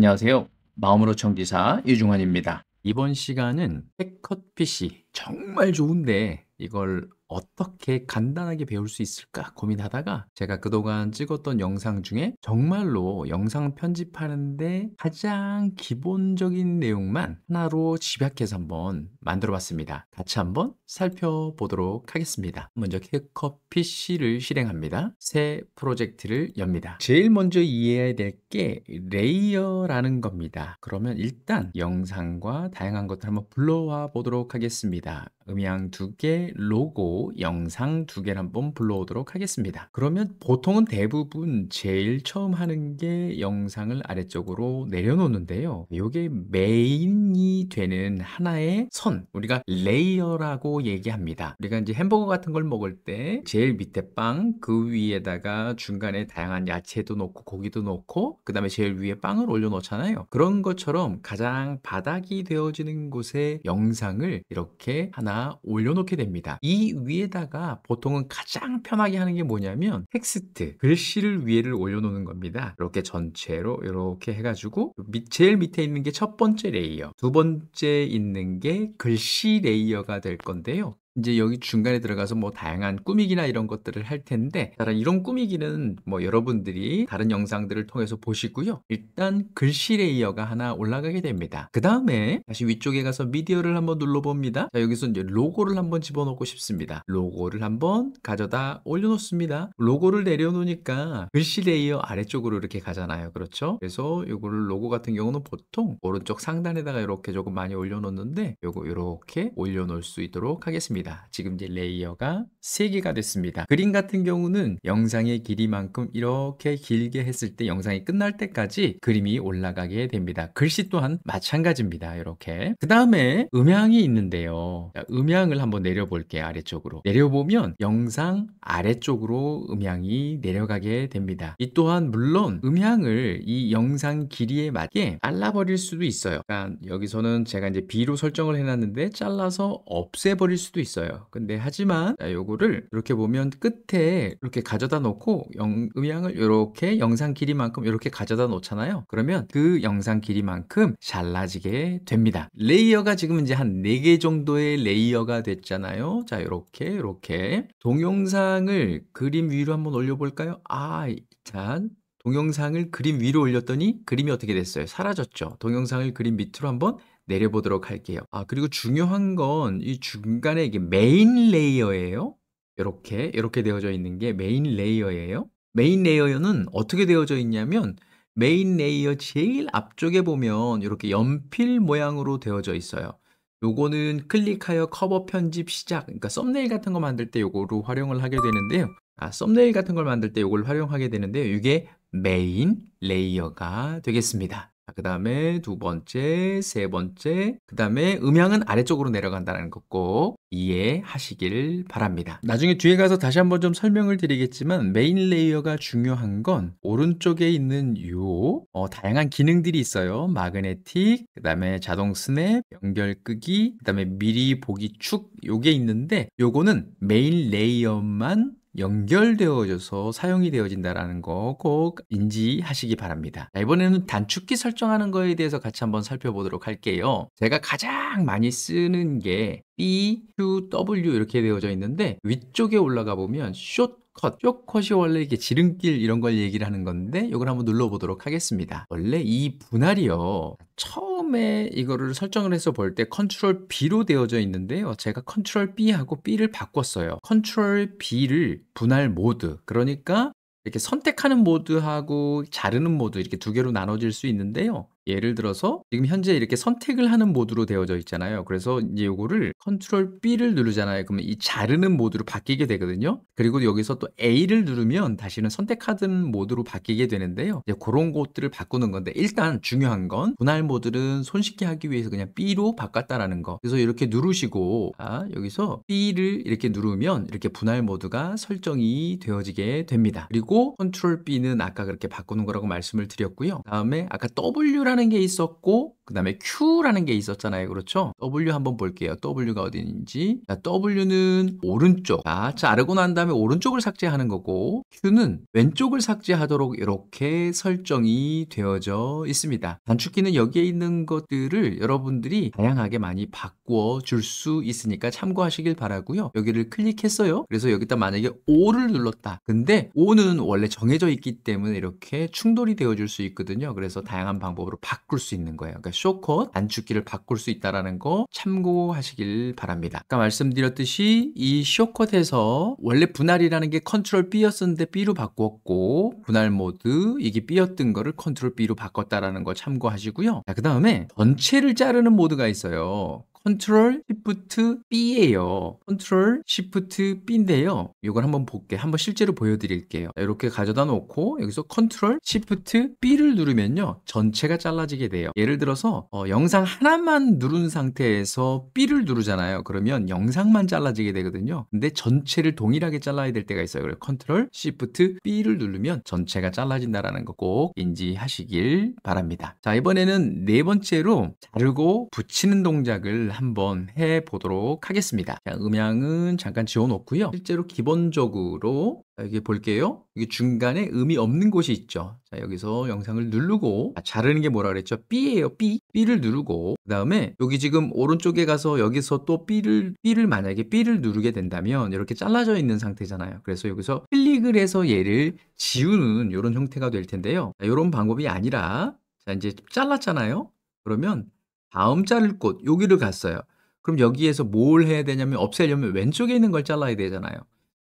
안녕하세요. 마음으로 청지사 이중환입니다. 이번 시간은 팩컷 PC 정말 좋은데 이걸 어떻게 간단하게 배울 수 있을까 고민하다가 제가 그동안 찍었던 영상 중에 정말로 영상 편집하는데 가장 기본적인 내용만 하나로 집약해서 한번 만들어 봤습니다. 같이 한번 살펴보도록 하겠습니다. 먼저 캡커피 C를 실행합니다. 새 프로젝트를 엽니다. 제일 먼저 이해해야 될 게 레이어라는 겁니다. 그러면 일단 영상과 다양한 것들 한번 불러와 보도록 하겠습니다. that. 음향 두 개, 로고, 영상 두 개를 한번 불러오도록 하겠습니다. 그러면 보통은 대부분 제일 처음 하는 게 영상을 아래쪽으로 내려놓는데요. 이게 메인이 되는 하나의 선, 우리가 레이어라고 얘기합니다. 우리가 이제 햄버거 같은 걸 먹을 때 제일 밑에 빵, 그 위에다가 중간에 다양한 야채도 넣고 고기도 넣고 그 다음에 제일 위에 빵을 올려놓잖아요. 그런 것처럼 가장 바닥이 되어지는 곳에 영상을 이렇게 하나 올려놓게 됩니다. 이 위에다가 보통은 가장 편하게 하는 게 뭐냐면 텍스트, 글씨를 위에를 올려놓는 겁니다. 이렇게 전체로 이렇게 해가지고 제일 밑에 있는 게 첫 번째 레이어, 두 번째 있는 게 글씨 레이어가 될 건데요. 이제 여기 중간에 들어가서 뭐 다양한 꾸미기나 이런 것들을 할 텐데 다른 이런 꾸미기는 뭐 여러분들이 다른 영상들을 통해서 보시고요. 일단 글씨 레이어가 하나 올라가게 됩니다. 그 다음에 다시 위쪽에 가서 미디어를 한번 눌러봅니다. 자, 여기서 이제 로고를 한번 집어넣고 싶습니다. 로고를 한번 가져다 올려놓습니다. 로고를 내려놓으니까 글씨 레이어 아래쪽으로 이렇게 가잖아요. 그렇죠? 그래서 이거를 로고 같은 경우는 보통 오른쪽 상단에다가 이렇게 조금 많이 올려놓는데 요거 이렇게 올려놓을 수 있도록 하겠습니다. 겁니다. 지금 이제 레이어가 3개가 됐습니다. 그림 같은 경우는 영상의 길이만큼 이렇게 길게 했을 때 영상이 끝날 때까지 그림이 올라가게 됩니다. 글씨 또한 마찬가지입니다. 이렇게. 그 다음에 음향이 있는데요. 음향을 한번 내려볼게요. 아래쪽으로. 내려보면 영상 아래쪽으로 음향이 내려가게 됩니다. 이 또한 물론 음향을 이 영상 길이에 맞게 잘라버릴 수도 있어요. 그러니까 여기서는 제가 이제 B로 설정을 해놨는데 잘라서 없애버릴 수도 있어요. 있어요. 근데 하지만 요거를 이렇게 보면 끝에 이렇게 가져다 놓고 영, 음향을 이렇게 영상 길이만큼 이렇게 가져다 놓잖아요. 그러면 그 영상 길이만큼 잘라지게 됩니다. 레이어가 지금 이제 한 4개 정도의 레이어가 됐잖아요. 자, 이렇게 이렇게 동영상을 그림 위로 한번 올려볼까요? 아, 일단 동영상을 그림 위로 올렸더니 그림이 어떻게 됐어요? 사라졌죠. 동영상을 그림 밑으로 한번 내려보도록 할게요. 아 그리고 중요한 건 이 중간에 이게 메인 레이어예요. 이렇게 이렇게 되어져 있는 게 메인 레이어예요. 메인 레이어는 어떻게 되어져 있냐면 메인 레이어 제일 앞쪽에 보면 이렇게 연필 모양으로 되어져 있어요. 요거는 클릭하여 커버 편집 시작, 그러니까 썸네일 같은 거 만들 때 요거로 활용을 하게 되는데요. 아, 썸네일 같은 걸 만들 때 요걸 활용하게 되는데요. 이게 메인 레이어가 되겠습니다. 그 다음에 두 번째, 세 번째, 그 다음에 음향은 아래쪽으로 내려간다는 것 꼭 이해하시길 바랍니다. 나중에 뒤에 가서 다시 한번 좀 설명을 드리겠지만 메인 레이어가 중요한 건 오른쪽에 있는 요 어, 다양한 기능들이 있어요. 마그네틱, 그 다음에 자동 스냅, 연결 끄기, 그 다음에 미리 보기 축 요게 있는데 요거는 메인 레이어만 연결되어져서 사용이 되어진다라는 거 꼭 인지하시기 바랍니다. 자, 이번에는 단축키 설정하는 거에 대해서 같이 한번 살펴보도록 할게요. 제가 가장 많이 쓰는 게 B, Q, W 이렇게 되어져 있는데 위쪽에 올라가 보면 숏 컷, 쇼컷이 원래 이게 지름길 이런 걸 얘기를 하는 건데 이걸 한번 눌러보도록 하겠습니다. 원래 이 분할이요. 처음 처음에 이거를 설정을 해서 볼 때 컨트롤 B로 되어져 있는데요. 제가 컨트롤 B하고 B를 바꿨어요. 컨트롤 B를 분할 모드, 그러니까 이렇게 선택하는 모드하고 자르는 모드 이렇게 두 개로 나눠질 수 있는데요. 예를 들어서 지금 현재 이렇게 선택을 하는 모드로 되어져 있잖아요. 그래서 이제 요거를 컨트롤 B를 누르잖아요. 그러면 이 자르는 모드로 바뀌게 되거든요. 그리고 여기서 또 A를 누르면 다시는 선택하던 모드로 바뀌게 되는데요. 이제 그런 것들을 바꾸는 건데 일단 중요한 건 분할 모드는 손쉽게 하기 위해서 그냥 B로 바꿨다라는 거. 그래서 이렇게 누르시고 아, 여기서 B를 이렇게 누르면 이렇게 분할 모드가 설정이 되어지게 됩니다. 그리고 컨트롤 B는 아까 그렇게 바꾸는 거라고 말씀을 드렸고요. 다음에 아까 W라는 하는 게 있었고 그 다음에 Q라는 게 있었잖아요. 그렇죠? W 한번 볼게요. W가 어디인지. 자, W는 오른쪽. 자, 자르고 난 다음에 오른쪽을 삭제하는 거고 Q는 왼쪽을 삭제하도록 이렇게 설정이 되어져 있습니다. 단축키는 여기에 있는 것들을 여러분들이 다양하게 많이 바꿔줄 수 있으니까 참고하시길 바라고요. 여기를 클릭했어요. 그래서 여기다 만약에 O를 눌렀다. 근데 O는 원래 정해져 있기 때문에 이렇게 충돌이 되어줄 수 있거든요. 그래서 다양한 방법으로 바꿀 수 있는 거예요. 그러니까 쇼컷 단축키를 바꿀 수 있다는 거 참고하시길 바랍니다. 아까 말씀드렸듯이 이 쇼컷에서 원래 분할이라는 게 컨트롤 B였었는데 B로 바꾸었고 분할 모드 이게 B였던 거를 컨트롤 B로 바꿨다라는 거 참고하시고요. 자, 그 다음에 전체를 자르는 모드가 있어요. 컨트롤 시프트 B예요. 컨트롤 시프트 B인데요. 이걸 한번 볼게. 한번 실제로 보여드릴게요. 이렇게 가져다 놓고 여기서 컨트롤 시프트 B를 누르면요. 전체가 잘라지게 돼요. 예를 들어서 어, 영상 하나만 누른 상태에서 B를 누르잖아요. 그러면 영상만 잘라지게 되거든요. 근데 전체를 동일하게 잘라야 될 때가 있어요. 그래서 컨트롤 시프트 B를 누르면 전체가 잘라진다라는 거 꼭 인지하시길 바랍니다. 자 이번에는 네 번째로 자르고 붙이는 동작을 한번 해보도록 하겠습니다. 자, 음향은 잠깐 지워놓고요. 실제로 기본적으로 여기 볼게요. 여기 중간에 음이 없는 곳이 있죠. 자, 여기서 영상을 누르고 아, 자르는 게 뭐라 그랬죠? B예요. B. B를 누르고 그 다음에 여기 지금 오른쪽에 가서 여기서 또 B를 B를 만약에 B를 누르게 된다면 이렇게 잘라져 있는 상태잖아요. 그래서 여기서 클릭을 해서 얘를 지우는 이런 형태가 될 텐데요. 자, 이런 방법이 아니라 자 이제 잘랐잖아요. 그러면 다음 자를 곳 여기를 갔어요. 그럼 여기에서 뭘 해야 되냐면 없애려면 왼쪽에 있는 걸 잘라야 되잖아요.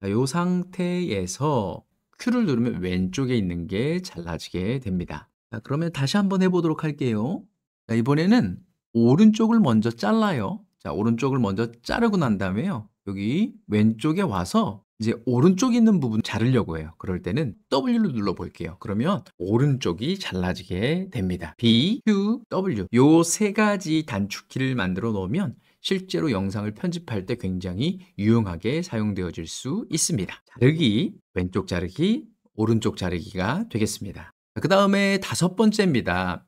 자, 이 상태에서 Q를 누르면 왼쪽에 있는 게 잘라지게 됩니다. 자, 그러면 다시 한번 해보도록 할게요. 자, 이번에는 오른쪽을 먼저 잘라요. 자, 오른쪽을 먼저 자르고 난 다음에요. 여기 왼쪽에 와서 이제 오른쪽에 있는 부분 자르려고 해요. 그럴 때는 W로 눌러볼게요. 그러면 오른쪽이 잘라지게 됩니다. B, Q, W 요 세 가지 단축키를 만들어 놓으면 실제로 영상을 편집할 때 굉장히 유용하게 사용되어질 수 있습니다. 자르기, 왼쪽 자르기, 오른쪽 자르기가 되겠습니다. 그 다음에 다섯 번째입니다.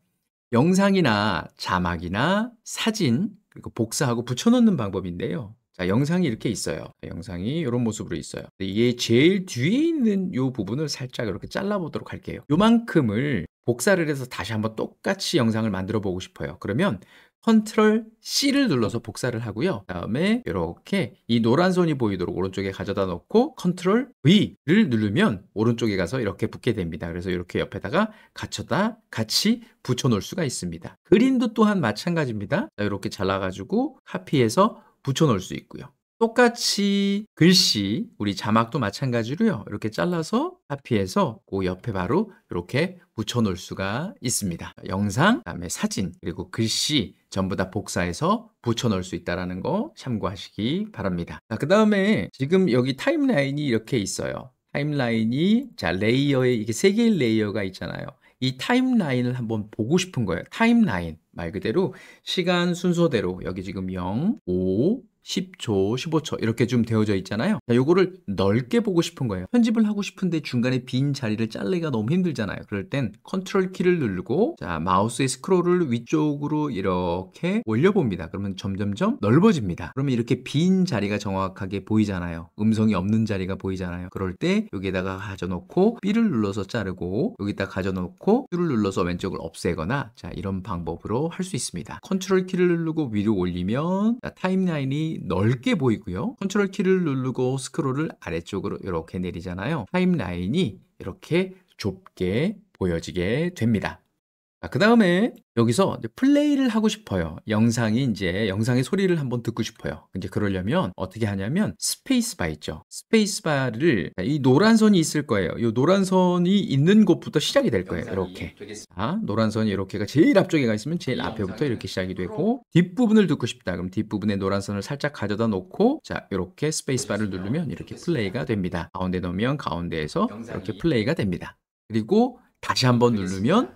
영상이나 자막이나 사진, 그리고 복사하고 붙여넣는 방법인데요. 자, 영상이 이렇게 있어요. 영상이 이런 모습으로 있어요. 이게 제일 뒤에 있는 이 부분을 살짝 이렇게 잘라보도록 할게요. 요만큼을 복사를 해서 다시 한번 똑같이 영상을 만들어 보고 싶어요. 그러면 컨트롤 C를 눌러서 복사를 하고요. 그 다음에 이렇게 이 노란 선이 보이도록 오른쪽에 가져다 놓고 컨트롤 V를 누르면 오른쪽에 가서 이렇게 붙게 됩니다. 그래서 이렇게 옆에다가 갖춰다 같이 붙여 놓을 수가 있습니다. 그림도 또한 마찬가지입니다. 이렇게 잘라가지고 카피해서 붙여놓을 수 있고요. 똑같이 글씨, 우리 자막도 마찬가지로요. 이렇게 잘라서 카피해서 그 옆에 바로 이렇게 붙여놓을 수가 있습니다. 영상, 그다음에 사진, 그리고 글씨 전부 다 복사해서 붙여놓을 수 있다는 거 참고하시기 바랍니다. 자, 그 다음에 지금 여기 타임라인이 이렇게 있어요. 타임라인이 자 레이어에 이게 세 개의 레이어가 있잖아요. 이 타임라인을 한번 보고 싶은 거예요. 타임라인 말 그대로 시간 순서대로 여기 지금 0, 5, 10초, 15초 이렇게 좀 되어져 있잖아요. 자, 요거를 넓게 보고 싶은 거예요. 편집을 하고 싶은데 중간에 빈 자리를 잘리기가 너무 힘들잖아요. 그럴 땐 컨트롤 키를 누르고 자 마우스의 스크롤을 위쪽으로 이렇게 올려봅니다. 그러면 점점점 넓어집니다. 그러면 이렇게 빈 자리가 정확하게 보이잖아요. 음성이 없는 자리가 보이잖아요. 그럴 때 여기에다가 가져놓고 B를 눌러서 자르고 여기다 가져놓고 Q를 눌러서 왼쪽을 없애거나 자 이런 방법으로 할 수 있습니다. 컨트롤 키를 누르고 위로 올리면 자, 타임라인이 넓게 보이고요. 컨트롤 키를 누르고 스크롤을 아래쪽으로 이렇게 내리잖아요. 타임라인이 이렇게 좁게 보여지게 됩니다. 그 다음에 여기서 플레이를 하고 싶어요. 영상이 이제 영상의 소리를 한번 듣고 싶어요. 이제 그러려면 어떻게 하냐면 스페이스바 있죠. 스페이스바를 이 노란 선이 있을 거예요. 이 노란 선이 있는 곳부터 시작이 될 거예요. 이렇게. 아, 노란 선이 이렇게가 제일 앞쪽에 가 있으면 제일 앞에부터 이렇게 시작이 되고 뒷부분을 듣고 싶다. 그럼 뒷부분에 노란 선을 살짝 가져다 놓고 자, 이렇게 스페이스바를 누르면 이렇게 플레이가 됩니다. 가운데 넣으면 가운데에서 이렇게 플레이가 됩니다. 그리고 다시 한번 누르면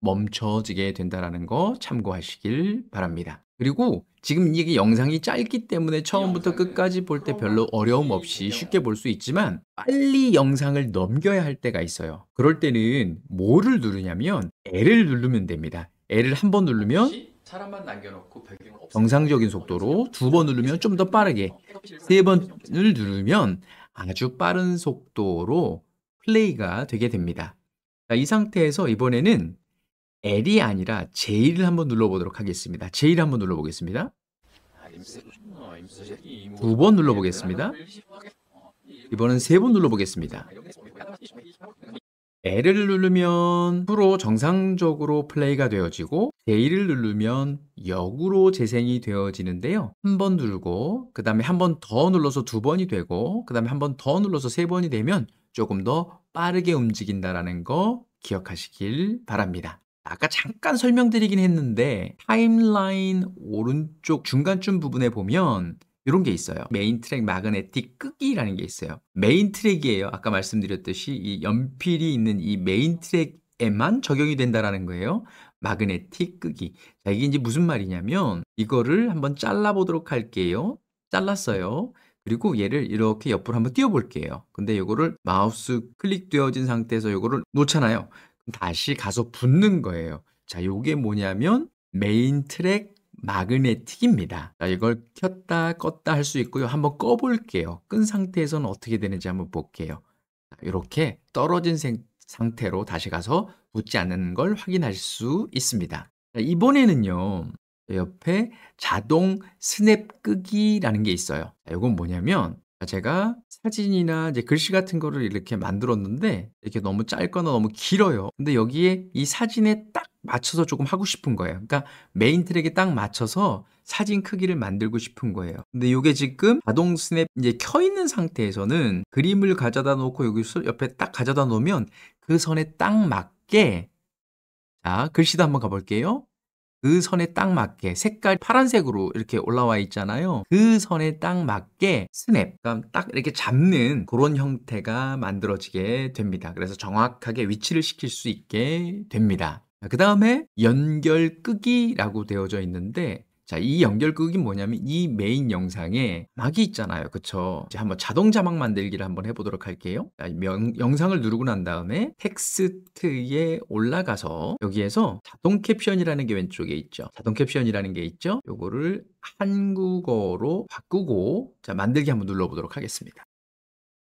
멈춰지게 된다라는 거 참고하시길 바랍니다. 그리고 지금 이게 영상이 짧기 때문에 처음부터 끝까지 볼 때 별로 어려움 없이 쉽게 볼 수 있지만 빨리 영상을 넘겨야 할 때가 있어요. 그럴 때는 뭐를 누르냐면 L을 누르면 됩니다. L을 한번 누르면 정상적인 속도로 두 번 누르면 좀 더 빠르게 어, 세 번을 누르면 아주 빠른 속도로 플레이가 되게 됩니다. 자, 이 상태에서 이번에는 L이 아니라 J를 한번 눌러보도록 하겠습니다. J를 한번 눌러보겠습니다. 두 번 눌러보겠습니다. 이번엔 세번 눌러보겠습니다. L을 누르면 프로 정상적으로 플레이가 되어지고 J를 누르면 역으로 재생이 되어지는데요. 한 번 누르고 그 다음에 한 번 더 눌러서 두 번이 되고 그 다음에 한 번 더 눌러서 세 번이 되면 조금 더 빠르게 움직인다라는 거 기억하시길 바랍니다. 아까 잠깐 설명드리긴 했는데 타임라인 오른쪽 중간쯤 부분에 보면 이런 게 있어요. 메인 트랙 마그네틱 끄기라는 게 있어요. 메인 트랙이에요. 아까 말씀드렸듯이 이 연필이 있는 이 메인 트랙에만 적용이 된다라는 거예요. 마그네틱 끄기. 자, 이게 이제 무슨 말이냐면 이거를 한번 잘라 보도록 할게요. 잘랐어요. 그리고 얘를 이렇게 옆으로 한번 띄워 볼게요. 근데 이거를 마우스 클릭되어진 상태에서 이거를 놓잖아요. 다시 가서 붙는 거예요. 자, 이게 뭐냐면 메인 트랙 마그네틱입니다. 자, 이걸 켰다 껐다 할 수 있고요. 한번 꺼볼게요. 끈 상태에서는 어떻게 되는지 한번 볼게요. 이렇게 떨어진 생, 상태로 다시 가서 붙지 않는 걸 확인할 수 있습니다. 자, 이번에는요. 옆에 자동 스냅 끄기라는 게 있어요. 이건 뭐냐면 아, 제가 사진이나 이제 글씨 같은 거를 이렇게 만들었는데 이렇게 너무 짧거나 너무 길어요. 근데 여기에 이 사진에 딱 맞춰서 조금 하고 싶은 거예요. 그러니까 메인 트랙에 딱 맞춰서 사진 크기를 만들고 싶은 거예요. 근데 이게 지금 자동 스냅 이제 켜 있는 상태에서는 그림을 가져다 놓고 여기 옆에 딱 가져다 놓으면 그 선에 딱 맞게 자 글씨도 한번 가볼게요. 그 선에 딱 맞게 색깔 파란색으로 이렇게 올라와 있잖아요. 그 선에 딱 맞게 스냅, 딱 이렇게 잡는 그런 형태가 만들어지게 됩니다. 그래서 정확하게 위치를 시킬 수 있게 됩니다. 그 다음에 연결 끄기라고 되어져 있는데 자, 이 연결극이 뭐냐면 이 메인 영상에 막이 있잖아요. 그쵸? 이제 한번 자동 자막 만들기를 한번 해보도록 할게요. 자, 명, 영상을 누르고 난 다음에 텍스트에 올라가서 여기에서 자동 캡션이라는 게 왼쪽에 있죠. 자동 캡션이라는 게 있죠. 요거를 한국어로 바꾸고 자, 만들기 한번 눌러보도록 하겠습니다.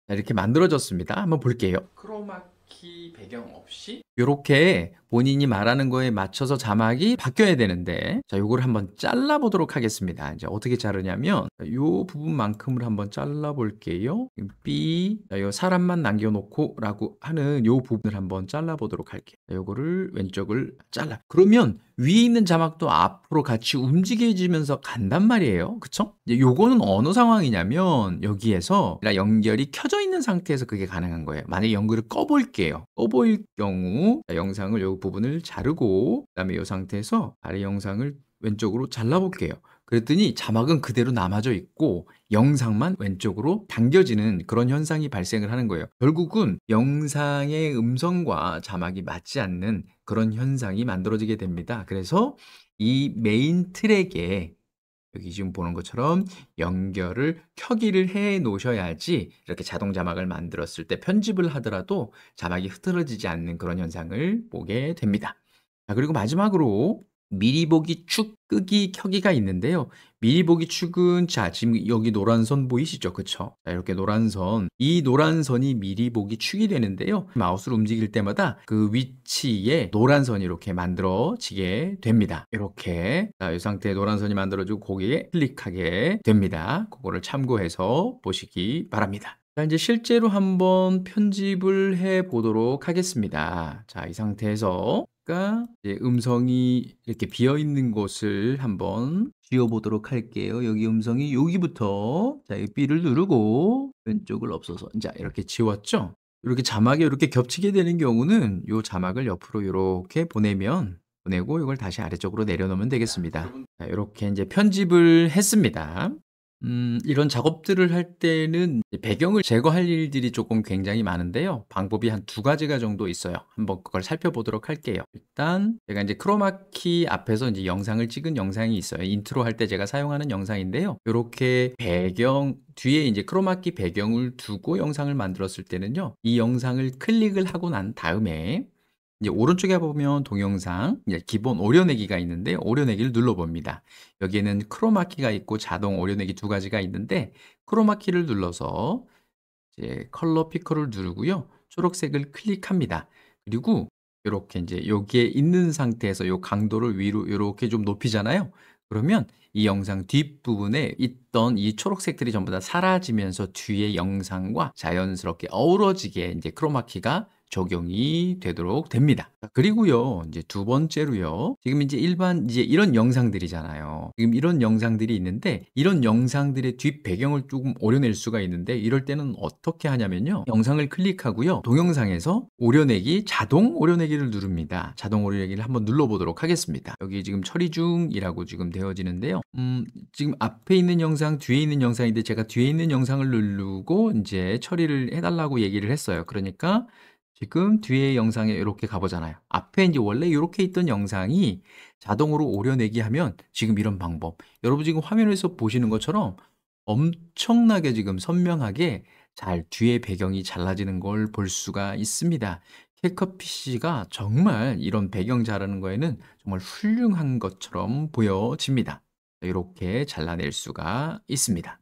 자, 이렇게 만들어졌습니다. 한번 볼게요. 크로마키 배경 없이 이렇게 본인이 말하는 거에 맞춰서 자막이 바뀌어야 되는데 자 요걸 한번 잘라 보도록 하겠습니다 이제 어떻게 자르냐면 요 부분만큼을 한번 잘라 볼게요 B 요 사람만 남겨놓고 라고 하는 요 부분을 한번 잘라 보도록 할게요 자, 요거를 왼쪽을 잘라 그러면 위에 있는 자막도 앞으로 같이 움직여지면서 간단 말이에요 그쵸? 이제 요거는 어느 상황이냐면 여기에서 연결이 켜져 있는 상태에서 그게 가능한 거예요 만약에 연결을 꺼볼게요 꺼볼 경우 영상을 요 부분을 자르고 그다음에 이 상태에서 아래 영상을 왼쪽으로 잘라볼게요. 그랬더니 자막은 그대로 남아져 있고 영상만 왼쪽으로 당겨지는 그런 현상이 발생을 하는 거예요. 결국은 영상의 음성과 자막이 맞지 않는 그런 현상이 만들어지게 됩니다. 그래서 이 메인 트랙에 여기 지금 보는 것처럼 연결을 켜기를 해 놓으셔야지 이렇게 자동 자막을 만들었을 때 편집을 하더라도 자막이 흐트러지지 않는 그런 현상을 보게 됩니다. 자, 그리고 마지막으로 미리 보기 축 끄기 켜기가 있는데요. 미리 보기 축은 자 지금 여기 노란 선 보이시죠? 그쵸? 자, 이렇게 노란 선. 이 노란 선이 미리 보기 축이 되는데요. 마우스를 움직일 때마다 그 위치에 노란 선이 이렇게 만들어지게 됩니다. 이렇게 자, 이 상태에 노란 선이 만들어지고 거기에 클릭하게 됩니다. 그거를 참고해서 보시기 바랍니다. 자, 이제 실제로 한번 편집을 해 보도록 하겠습니다. 자, 이 상태에서 보니까 음성이 이렇게 비어 있는 곳을 한번 지워 보도록 할게요. 여기 음성이 여기부터 자, 이 B를 누르고 왼쪽을 없어서 자, 이렇게 지웠죠? 이렇게 자막에 이렇게 겹치게 되는 경우는 이 자막을 옆으로 이렇게 보내면 보내고 이걸 다시 아래쪽으로 내려놓으면 되겠습니다. 자, 이렇게 이제 편집을 했습니다. 음, 이런 작업들을 할 때는 배경을 제거할 일들이 조금 굉장히 많은데요. 방법이 한 두 가지가 정도 있어요. 한번 그걸 살펴보도록 할게요. 일단 제가 이제 크로마키 앞에서 이제 영상을 찍은 영상이 있어요. 인트로 할 때 제가 사용하는 영상인데요. 이렇게 배경 뒤에 이제 크로마키 배경을 두고 영상을 만들었을 때는요. 이 영상을 클릭을 하고 난 다음에 이제 오른쪽에 보면 동영상 기본 오려내기가 있는데 오려내기를 눌러봅니다. 여기에는 크로마키가 있고 자동 오려내기 두 가지가 있는데 크로마키를 눌러서 이제 컬러 피커를 누르고요. 초록색을 클릭합니다. 그리고 이렇게 이제 여기에 있는 상태에서 요 강도를 위로 이렇게 좀 높이잖아요. 그러면 이 영상 뒷부분에 있던 이 초록색들이 전부 다 사라지면서 뒤에 영상과 자연스럽게 어우러지게 이제 크로마키가 적용이 되도록 됩니다. 그리고요, 이제 두 번째로요, 지금 이제 일반 이제 이런 영상들이잖아요. 지금 이런 영상들이 있는데 이런 영상들의 뒷 배경을 조금 오려낼 수가 있는데 이럴 때는 어떻게 하냐면요, 영상을 클릭하고요, 동영상에서 오려내기 자동 오려내기를 누릅니다. 자동 오려내기를 한번 눌러보도록 하겠습니다. 여기 지금 처리 중이라고 지금 되어지는데요. 음, 지금 앞에 있는 영상, 뒤에 있는 영상인데 제가 뒤에 있는 영상을 누르고 이제 처리를 해달라고 얘기를 했어요. 그러니까 지금 뒤에 영상에 이렇게 가보잖아요. 앞에 이제 원래 이렇게 있던 영상이 자동으로 오려내기 하면 지금 이런 방법. 여러분 지금 화면에서 보시는 것처럼 엄청나게 지금 선명하게 잘 뒤에 배경이 잘라지는 걸 볼 수가 있습니다. 캐커 PC가 정말 이런 배경 자르는 거에는 정말 훌륭한 것처럼 보여집니다. 이렇게 잘라낼 수가 있습니다.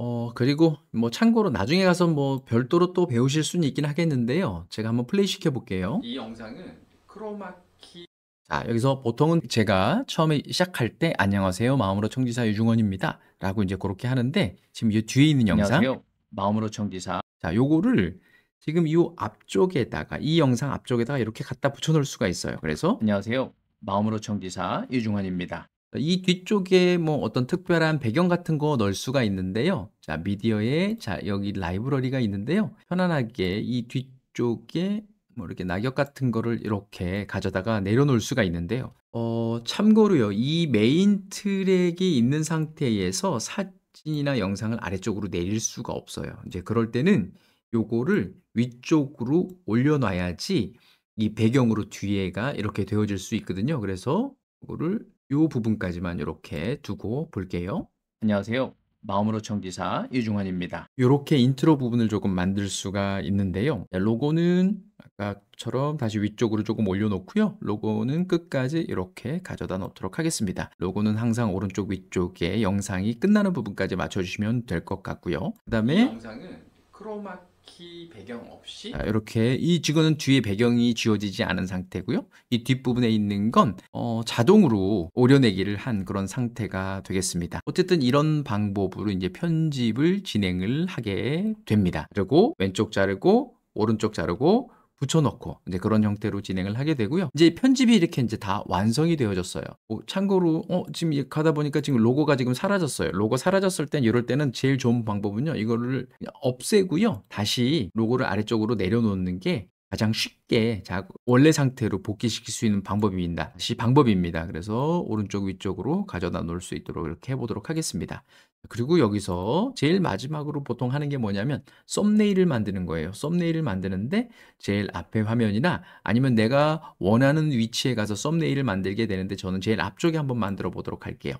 어, 그리고 뭐 참고로 나중에 가서 뭐 별도로 또 배우실 수는 있긴 하겠는데요. 제가 한번 플레이 시켜 볼게요. 이 영상은 크로마키 자, 여기서 보통은 제가 처음에 시작할 때 안녕하세요. 마음으로 청지사 유중원입니다. 라고 이제 그렇게 하는데 지금 이 뒤에 있는 영상 안녕하세요. 마음으로 청지사 자, 요거를 지금 이 앞쪽에다가 이 영상 앞쪽에다가 이렇게 갖다 붙여 놓을 수가 있어요. 그래서 안녕하세요. 마음으로 청지사 유중환입니다. 이 뒤쪽에 뭐 어떤 특별한 배경 같은 거 넣을 수가 있는데요. 자, 미디어에 자, 여기 라이브러리가 있는데요. 편안하게 이 뒤쪽에 뭐 이렇게 낙엽 같은 거를 이렇게 가져다가 내려놓을 수가 있는데요. 어, 참고로요. 이 메인 트랙이 있는 상태에서 사진이나 영상을 아래쪽으로 내릴 수가 없어요. 이제 그럴 때는 요거를 위쪽으로 올려놔야지 이 배경으로 뒤에가 이렇게 되어질 수 있거든요. 그래서 이거를 이 부분까지만 이렇게 두고 볼게요. 안녕하세요. 마음으로 청지사 이중환입니다. 이렇게 인트로 부분을 조금 만들 수가 있는데요. 로고는 아까처럼 다시 위쪽으로 조금 올려놓고요. 로고는 끝까지 이렇게 가져다 놓도록 하겠습니다. 로고는 항상 오른쪽 위쪽에 영상이 끝나는 부분까지 맞춰주시면 될 것 같고요. 그 다음에 영상은 크로마 딱히 배경 없이 자, 이렇게 이직원은 뒤에 배경이 지워지지 않은 상태고요. 이 뒷부분에 있는 건 어, 자동으로 오려내기를 한 그런 상태가 되겠습니다. 어쨌든 이런 방법으로 이제 편집을 진행을 하게 됩니다. 그리고 왼쪽 자르고 오른쪽 자르고 붙여넣고 이제 그런 형태로 진행을 하게 되고요. 이제 편집이 이렇게 이제 다 완성이 되어졌어요. 뭐 참고로 어, 지금 가다 보니까 지금 로고가 지금 사라졌어요. 로고 사라졌을 땐 이럴 때는 제일 좋은 방법은요. 이거를 없애고요. 다시 로고를 아래쪽으로 내려놓는 게 가장 쉽게 원래 상태로 복귀시킬 수 있는 방법입니다. 시 방법입니다. 그래서 오른쪽 위쪽으로 가져다 놓을 수 있도록 이렇게 해보도록 하겠습니다. 그리고 여기서 제일 마지막으로 보통 하는 게 뭐냐면 썸네일을 만드는 거예요. 썸네일을 만드는데 제일 앞에 화면이나 아니면 내가 원하는 위치에 가서 썸네일을 만들게 되는데 저는 제일 앞쪽에 한번 만들어 보도록 할게요.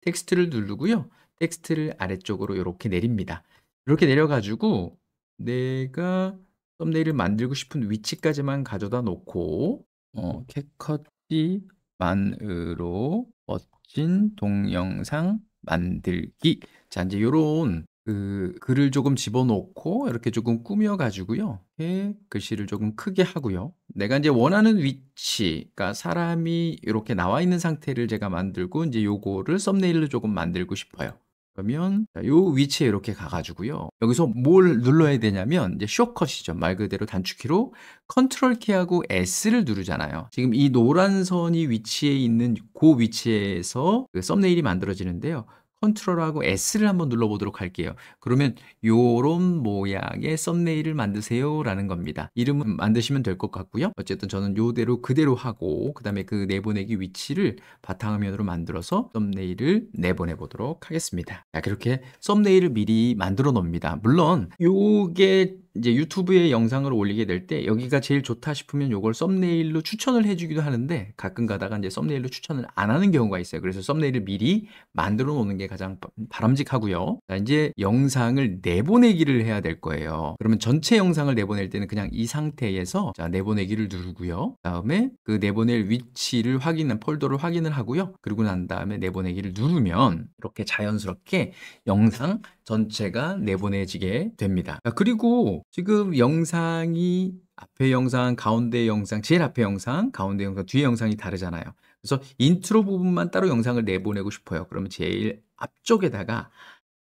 텍스트를 누르고요. 텍스트를 아래쪽으로 이렇게 내립니다. 이렇게 내려가지고 내가 썸네일을 만들고 싶은 위치까지만 가져다 놓고 어, 캣컷이만으로 음. 멋진 동영상 만들기 자 이제 요런 그 글을 조금 집어넣고 이렇게 조금 꾸며 가지고요. 예, 글씨를 조금 크게 하고요. 내가 이제 원하는 위치, 가 그러니까 사람이 이렇게 나와 있는 상태를 제가 만들고 이제 요거를 썸네일로 조금 만들고 싶어요. 그러면 자, 요 위치에 이렇게 가가지고요. 여기서 뭘 눌러야 되냐면 이제 쇼컷이죠. 말 그대로 단축키로 컨트롤 키하고 S를 누르잖아요. 지금 이 노란 선이 위치에 있는 그 위치에서 그 썸네일이 만들어지는데요. 컨트롤하고 S를 한번 눌러보도록 할게요. 그러면 요런 모양의 썸네일을 만드세요 라는 겁니다. 이름은 만드시면 될 것 같고요. 어쨌든 저는 요대로 그대로 하고 그 다음에 그 내보내기 위치를 바탕화면으로 만들어서 썸네일을 내보내 보도록 하겠습니다. 자, 그렇게 썸네일을 미리 만들어 놓습니다. 물론 요게 이제 유튜브에 영상을 올리게 될 때 여기가 제일 좋다 싶으면 이걸 썸네일로 추천을 해주기도 하는데 가끔 가다가 이제 썸네일로 추천을 안 하는 경우가 있어요. 그래서 썸네일을 미리 만들어 놓는 게 가장 바람직하고요. 자, 이제 영상을 내보내기를 해야 될 거예요. 그러면 전체 영상을 내보낼 때는 그냥 이 상태에서 자, 내보내기를 누르고요. 다음에 그 내보낼 위치를 확인한 폴더를 확인을 하고요. 그리고 난 다음에 내보내기를 누르면 이렇게 자연스럽게 영상 전체가 내보내지게 됩니다. 그리고 지금 영상이 앞에 영상, 가운데 영상, 제일 앞에 영상, 가운데 영상, 뒤에 영상이 다르잖아요. 그래서 인트로 부분만 따로 영상을 내보내고 싶어요. 그러면 제일 앞쪽에다가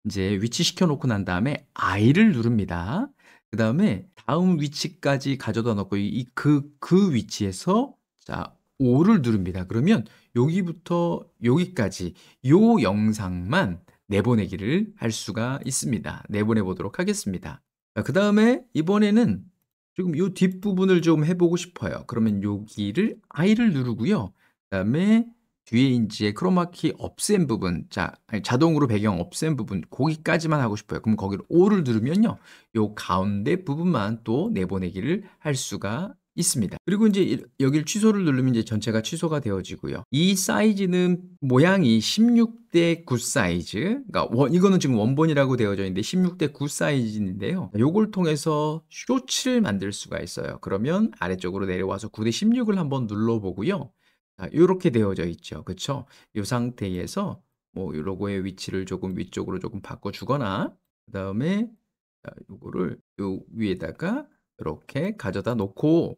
이제 위치시켜 놓고 난 다음에 I를 누릅니다. 그 다음에 다음 위치까지 가져다 놓고 이 그그 그 위치에서 자 5를 누릅니다. 그러면 여기부터 여기까지 요 영상만 내보내기를 할 수가 있습니다. 내보내 보도록 하겠습니다. 아, 그 다음에 이번에는 조금이 뒷부분을 좀 해보고 싶어요. 그러면 여기를 I를 누르고요. 그 다음에 뒤에 이제 크로마키 없앤 부분, 자, 자동으로 배경 없앤 부분, 거기까지만 하고 싶어요. 그럼 거기를 O를 누르면요. 요 가운데 부분만 또 내보내기를 할 수가 있습니다. 그리고 이제 여기를 취소를 누르면 이제 전체가 취소가 되어지고요. 이 사이즈는 모양이 16대 9 사이즈, 그러니까 원, 이거는 지금 원본이라고 되어져 있는데 16대 9 사이즈인데요. 요걸 통해서 쇼츠를 만들 수가 있어요. 그러면 아래쪽으로 내려와서 9대 16을 한번 눌러보고요. 이렇게 되어져 있죠. 그쵸? 이 상태에서 뭐 로고의 위치를 조금 위쪽으로 조금 바꿔주거나 그 다음에 이거를요 위에다가 이렇게 가져다 놓고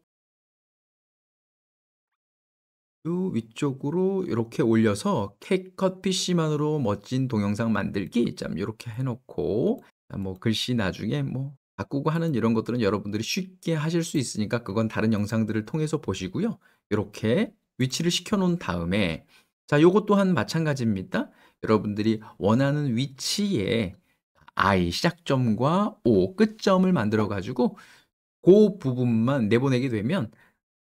요 위쪽으로 이렇게 올려서 케이컷 PC만으로 멋진 동영상 만들기 참 뭐 이렇게 해놓고 뭐 글씨 나중에 뭐 바꾸고 하는 이런 것들은 여러분들이 쉽게 하실 수 있으니까 그건 다른 영상들을 통해서 보시고요. 이렇게 위치를 시켜놓은 다음에 자 요것 또한 마찬가지입니다. 여러분들이 원하는 위치에 i 시작점과 o 끝점을 만들어 가지고 그 부분만 내보내게 되면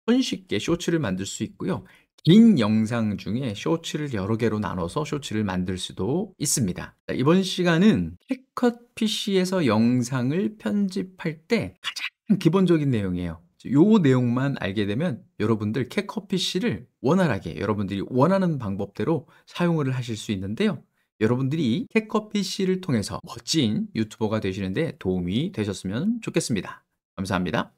손쉽게 쇼츠를 만들 수 있고요. 긴 영상 중에 쇼츠를 여러 개로 나눠서 쇼츠를 만들 수도 있습니다. 이번 시간은 캣컷 PC에서 영상을 편집할 때 가장 기본적인 내용이에요. 요 내용만 알게 되면 여러분들 캣컷 PC를 원활하게 여러분들이 원하는 방법대로 사용을 하실 수 있는데요. 여러분들이 캣컷 PC를 통해서 멋진 유튜버가 되시는데 도움이 되셨으면 좋겠습니다. 감사합니다.